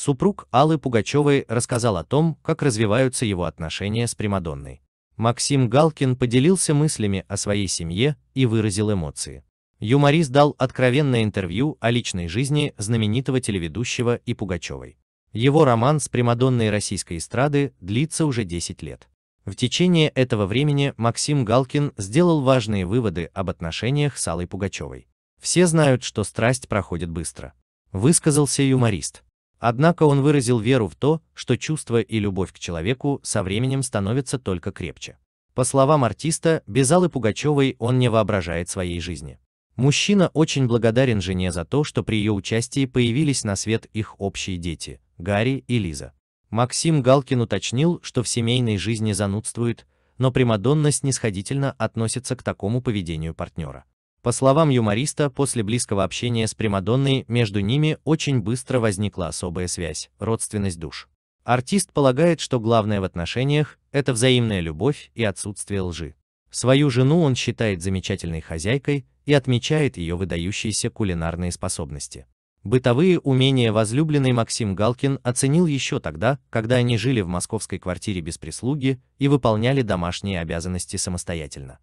Супруг Аллы Пугачевой рассказал о том, как развиваются его отношения с Примадонной. Максим Галкин поделился мыслями о своей семье и выразил эмоции. Юморист дал откровенное интервью о личной жизни знаменитого телеведущего и Пугачевой. Его роман с Примадонной российской эстрады длится уже 10 лет. В течение этого времени Максим Галкин сделал важные выводы об отношениях с Аллой Пугачевой. Все знают, что страсть проходит быстро. Высказался юморист. Однако он выразил веру в то, что чувство и любовь к человеку со временем становятся только крепче. По словам артиста, без Аллы Пугачевой он не воображает своей жизни. Мужчина очень благодарен жене за то, что при ее участии появились на свет их общие дети, Гарри и Лиза. Максим Галкин уточнил, что в семейной жизни занудствует, но Примадонна снисходительно относится к такому поведению партнера. По словам юмориста, после близкого общения с Примадонной между ними очень быстро возникла особая связь, родственность душ. Артист полагает, что главное в отношениях – это взаимная любовь и отсутствие лжи. Свою жену он считает замечательной хозяйкой и отмечает ее выдающиеся кулинарные способности. Бытовые умения возлюбленный Максим Галкин оценил еще тогда, когда они жили в московской квартире без прислуги и выполняли домашние обязанности самостоятельно.